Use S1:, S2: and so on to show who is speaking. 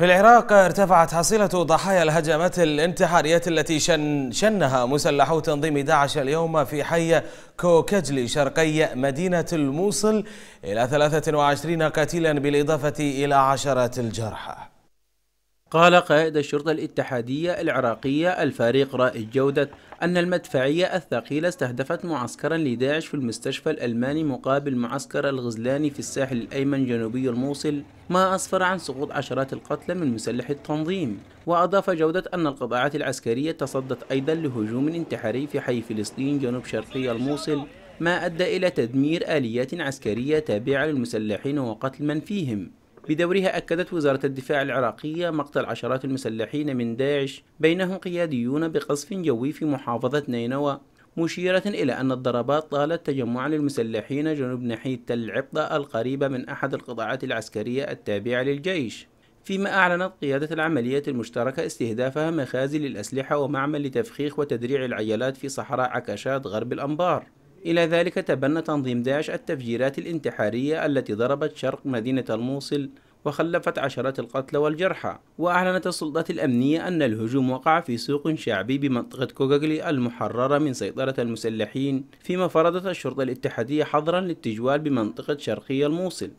S1: في العراق ارتفعت حصيلة ضحايا الهجمات الانتحارية التي شن شنها مسلحو تنظيم داعش اليوم في حي كوكجلي شرقي مدينة الموصل إلى 23 قتيلا بالإضافة إلى عشرات الجرحى
S2: قال قائد الشرطة الاتحادية العراقية الفريق رائد جودة أن المدفعية الثقيلة استهدفت معسكرا لداعش في المستشفى الألماني مقابل معسكر الغزلاني في الساحل الأيمن جنوبي الموصل ما أسفر عن سقوط عشرات القتلى من مسلح التنظيم وأضاف جودة أن القطاعات العسكرية تصدت أيضا لهجوم انتحاري في حي فلسطين جنوب شرقي الموصل ما أدى إلى تدمير آليات عسكرية تابعة للمسلحين وقتل من فيهم بدورها أكدت وزارة الدفاع العراقية مقتل عشرات المسلحين من داعش بينهم قياديون بقصف جوي في محافظة نينوى مشيرة إلى أن الضربات طالت تجمعا للمسلحين جنوب ناحية تل العبطة القريبة من أحد القطاعات العسكرية التابعة للجيش فيما أعلنت قيادة العملية المشتركة استهدافها مخازن للأسلحة ومعمل لتفخيخ وتدريع العجلات في صحراء عكاشات غرب الأنبار إلى ذلك تبنى تنظيم داعش التفجيرات الانتحارية التي ضربت شرق مدينة الموصل وخلفت عشرات القتلى والجرحى وأعلنت السلطات الأمنية أن الهجوم وقع في سوق شعبي بمنطقة كوغاغلي المحررة من سيطرة المسلحين فيما فرضت الشرطة الاتحادية حظرا للتجوال بمنطقة شرقي الموصل